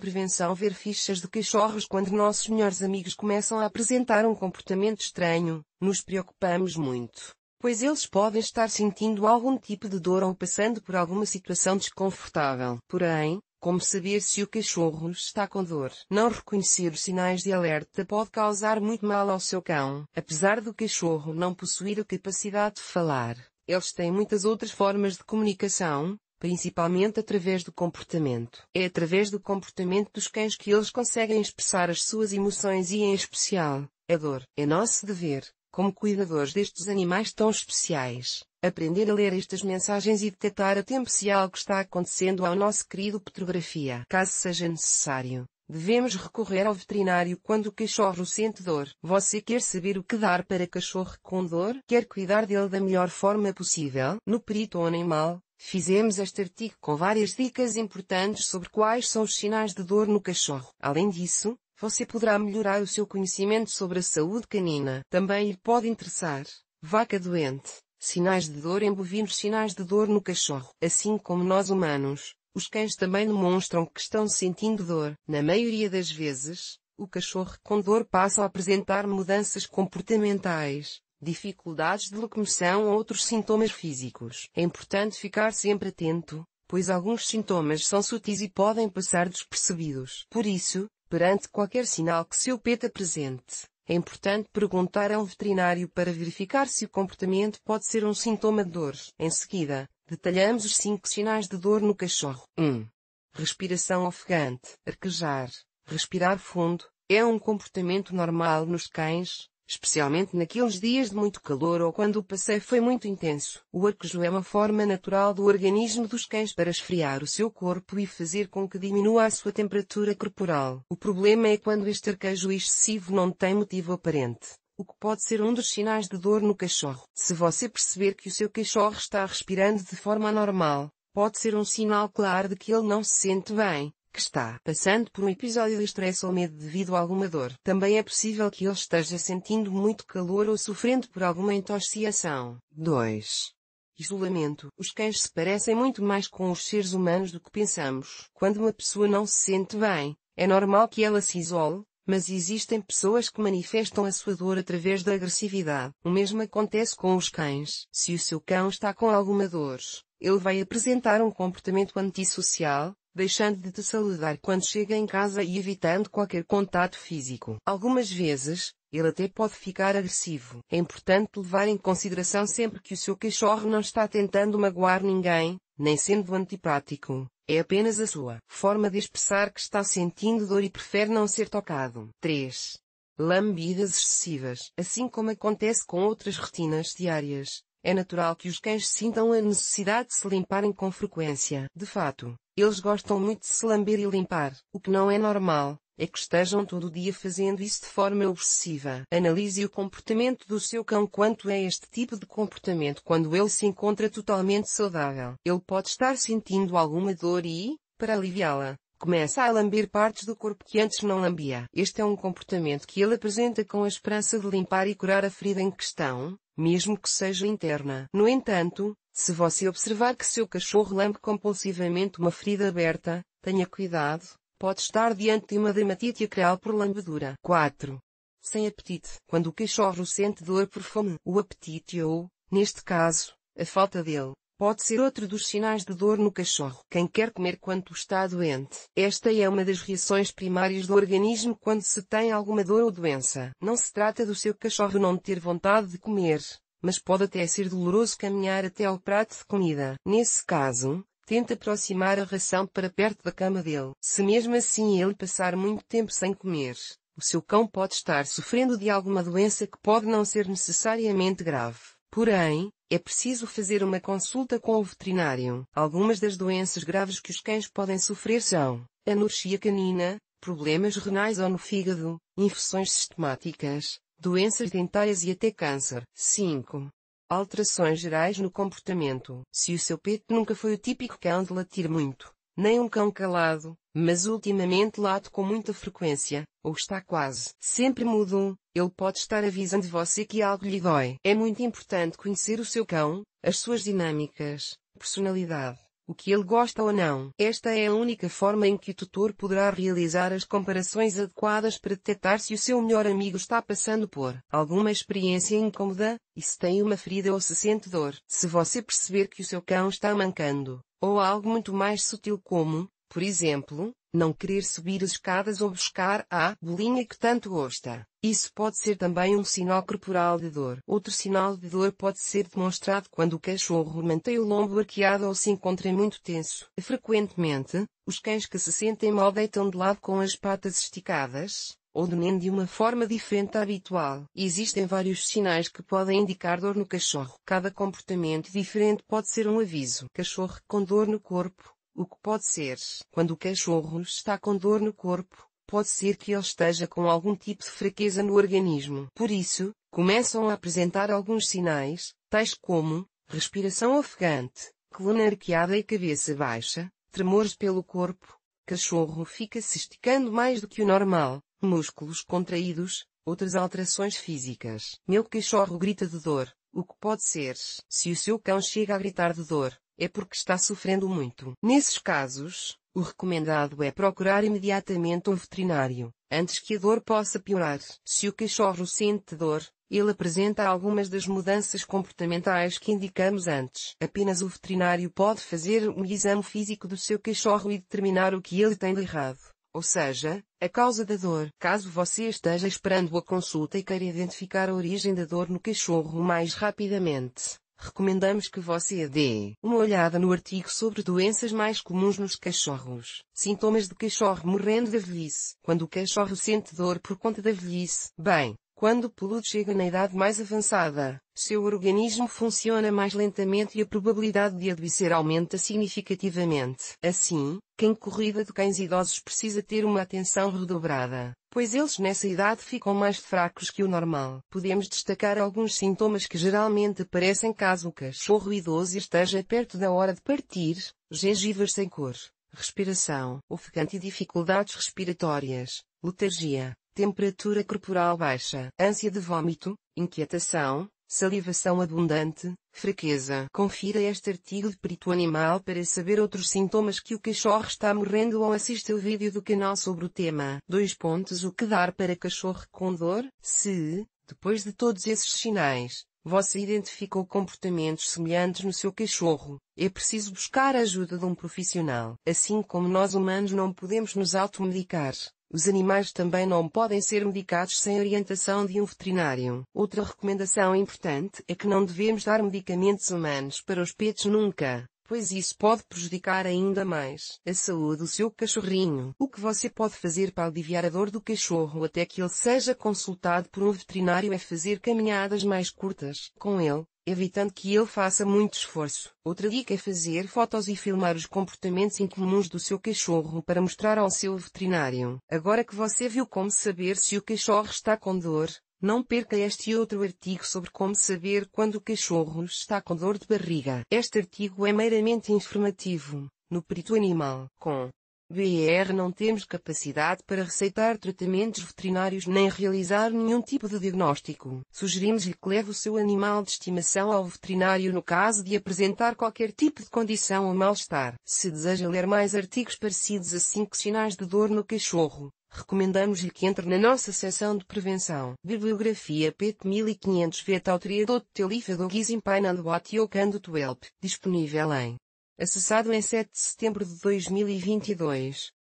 Prevenção ver fichas de cachorros quando nossos melhores amigos começam a apresentar um comportamento estranho, nos preocupamos muito, pois eles podem estar sentindo algum tipo de dor ou passando por alguma situação desconfortável. Porém, como saber se o cachorro está com dor? Não reconhecer os sinais de alerta pode causar muito mal ao seu cão. Apesar do cachorro não possuir a capacidade de falar, eles têm muitas outras formas de comunicação, principalmente através do comportamento. É através do comportamento dos cães que eles conseguem expressar as suas emoções e, em especial, a dor. É nosso dever, como cuidadores destes animais tão especiais, aprender a ler estas mensagens e detectar a tempo se algo está acontecendo ao nosso querido Petrografia. Caso seja necessário, devemos recorrer ao veterinário quando o cachorro sente dor. Você quer saber o que dar para cachorro com dor? Quer cuidar dele da melhor forma possível? No perito animal, Fizemos este artigo com várias dicas importantes sobre quais são os sinais de dor no cachorro. Além disso, você poderá melhorar o seu conhecimento sobre a saúde canina. Também lhe pode interessar vaca doente, sinais de dor em bovinos, sinais de dor no cachorro, assim como nós humanos. Os cães também demonstram que estão sentindo dor. Na maioria das vezes, o cachorro com dor passa a apresentar mudanças comportamentais, dificuldades de locomoção ou outros sintomas físicos. É importante ficar sempre atento, pois alguns sintomas são sutis e podem passar despercebidos. Por isso, perante qualquer sinal que seu pet apresente, é importante perguntar a um veterinário para verificar se o comportamento pode ser um sintoma de dor. Em seguida, detalhamos os cinco sinais de dor no cachorro. 1. Respiração ofegante, arquejar, respirar fundo, é um comportamento normal nos cães, especialmente naqueles dias de muito calor ou quando o passeio foi muito intenso. O arquejo é uma forma natural do organismo dos cães para esfriar o seu corpo e fazer com que diminua a sua temperatura corporal. O problema é quando este arquejo excessivo não tem motivo aparente o que pode ser um dos sinais de dor no cachorro. Se você perceber que o seu cachorro está respirando de forma anormal, pode ser um sinal claro de que ele não se sente bem que está passando por um episódio de estresse ou medo devido a alguma dor. Também é possível que ele esteja sentindo muito calor ou sofrendo por alguma intoxicação. 2. Isolamento. Os cães se parecem muito mais com os seres humanos do que pensamos. Quando uma pessoa não se sente bem, é normal que ela se isole, mas existem pessoas que manifestam a sua dor através da agressividade. O mesmo acontece com os cães. Se o seu cão está com alguma dor, ele vai apresentar um comportamento antissocial, deixando de te saludar quando chega em casa e evitando qualquer contato físico. Algumas vezes, ele até pode ficar agressivo. É importante levar em consideração sempre que o seu cachorro não está tentando magoar ninguém, nem sendo antipático. É apenas a sua forma de expressar que está sentindo dor e prefere não ser tocado. 3. Lambidas excessivas. Assim como acontece com outras retinas diárias, é natural que os cães sintam a necessidade de se limparem com frequência. De fato, eles gostam muito de se lamber e limpar. O que não é normal, é que estejam todo o dia fazendo isso de forma obsessiva. Analise o comportamento do seu cão quanto é este tipo de comportamento quando ele se encontra totalmente saudável. Ele pode estar sentindo alguma dor e, para aliviá-la, Começa a lambir partes do corpo que antes não lambia. Este é um comportamento que ele apresenta com a esperança de limpar e curar a ferida em questão, mesmo que seja interna. No entanto, se você observar que seu cachorro lambe compulsivamente uma ferida aberta, tenha cuidado, pode estar diante de uma dermatite acral por lambedura. 4. Sem apetite. Quando o cachorro sente dor por fome, o apetite ou, neste caso, a falta dele, Pode ser outro dos sinais de dor no cachorro. Quem quer comer quando está doente. Esta é uma das reações primárias do organismo quando se tem alguma dor ou doença. Não se trata do seu cachorro não ter vontade de comer, mas pode até ser doloroso caminhar até ao prato de comida. Nesse caso, tente aproximar a ração para perto da cama dele. Se mesmo assim ele passar muito tempo sem comer, o seu cão pode estar sofrendo de alguma doença que pode não ser necessariamente grave. Porém, é preciso fazer uma consulta com o veterinário. Algumas das doenças graves que os cães podem sofrer são anorexia canina, problemas renais ou no fígado, infecções sistemáticas, doenças dentárias e até câncer. 5. Alterações gerais no comportamento. Se o seu pet nunca foi o típico cão de latir muito, nem um cão calado, mas ultimamente late com muita frequência, ou está quase. Sempre mudo, ele pode estar avisando você que algo lhe dói. É muito importante conhecer o seu cão, as suas dinâmicas, personalidade, o que ele gosta ou não. Esta é a única forma em que o tutor poderá realizar as comparações adequadas para detectar se o seu melhor amigo está passando por alguma experiência incômoda, e se tem uma ferida ou se sente dor. Se você perceber que o seu cão está mancando, ou algo muito mais sutil como por exemplo, não querer subir as escadas ou buscar a bolinha que tanto gosta. Isso pode ser também um sinal corporal de dor. Outro sinal de dor pode ser demonstrado quando o cachorro mantém o lombo arqueado ou se encontra muito tenso. Frequentemente, os cães que se sentem mal deitam de lado com as patas esticadas, ou dormem de uma forma diferente habitual. Existem vários sinais que podem indicar dor no cachorro. Cada comportamento diferente pode ser um aviso. Cachorro com dor no corpo o que pode ser? Quando o cachorro está com dor no corpo, pode ser que ele esteja com algum tipo de fraqueza no organismo. Por isso, começam a apresentar alguns sinais, tais como respiração ofegante, coluna arqueada e cabeça baixa, tremores pelo corpo, cachorro fica se esticando mais do que o normal, músculos contraídos, outras alterações físicas. Meu cachorro grita de dor. O que pode ser? Se o seu cão chega a gritar de dor, é porque está sofrendo muito. Nesses casos, o recomendado é procurar imediatamente um veterinário, antes que a dor possa piorar. Se o cachorro sente dor, ele apresenta algumas das mudanças comportamentais que indicamos antes. Apenas o veterinário pode fazer um exame físico do seu cachorro e determinar o que ele tem de errado, ou seja, a causa da dor. Caso você esteja esperando a consulta e queira identificar a origem da dor no cachorro mais rapidamente, Recomendamos que você dê uma olhada no artigo sobre doenças mais comuns nos cachorros. Sintomas de cachorro morrendo da velhice. Quando o cachorro sente dor por conta da velhice, bem, quando o peludo chega na idade mais avançada, seu organismo funciona mais lentamente e a probabilidade de adoecer aumenta significativamente. Assim, quem corrida de cães idosos precisa ter uma atenção redobrada, pois eles nessa idade ficam mais fracos que o normal. Podemos destacar alguns sintomas que geralmente aparecem caso o cachorro idoso esteja perto da hora de partir, gengivas sem cor, respiração, ofegante e dificuldades respiratórias, letargia, temperatura corporal baixa, ânsia de vômito, inquietação, salivação abundante, fraqueza. Confira este artigo de perito animal para saber outros sintomas que o cachorro está morrendo ou assista o vídeo do canal sobre o tema. 2 pontos O que dar para cachorro com dor? Se, depois de todos esses sinais, você identificou comportamentos semelhantes no seu cachorro, é preciso buscar a ajuda de um profissional. Assim como nós humanos não podemos nos automedicar, os animais também não podem ser medicados sem orientação de um veterinário. Outra recomendação importante é que não devemos dar medicamentos humanos para os pets nunca, pois isso pode prejudicar ainda mais a saúde do seu cachorrinho. O que você pode fazer para aliviar a dor do cachorro até que ele seja consultado por um veterinário é fazer caminhadas mais curtas com ele, evitando que ele faça muito esforço. Outra dica é fazer fotos e filmar os comportamentos incomuns do seu cachorro para mostrar ao seu veterinário. Agora que você viu como saber se o cachorro está com dor, não perca este outro artigo sobre como saber quando o cachorro está com dor de barriga. Este artigo é meramente informativo, no perito animal, com BR não temos capacidade para receitar tratamentos veterinários nem realizar nenhum tipo de diagnóstico. Sugerimos-lhe que leve o seu animal de estimação ao veterinário no caso de apresentar qualquer tipo de condição ou mal-estar. Se deseja ler mais artigos parecidos a 5 sinais de dor no cachorro, recomendamos-lhe que entre na nossa seção de prevenção. Bibliografia PET 1500 Vetautriadot Telifa Dogs in Pain and What You Can Do Help, disponível em acessado em 7 de setembro de 2022.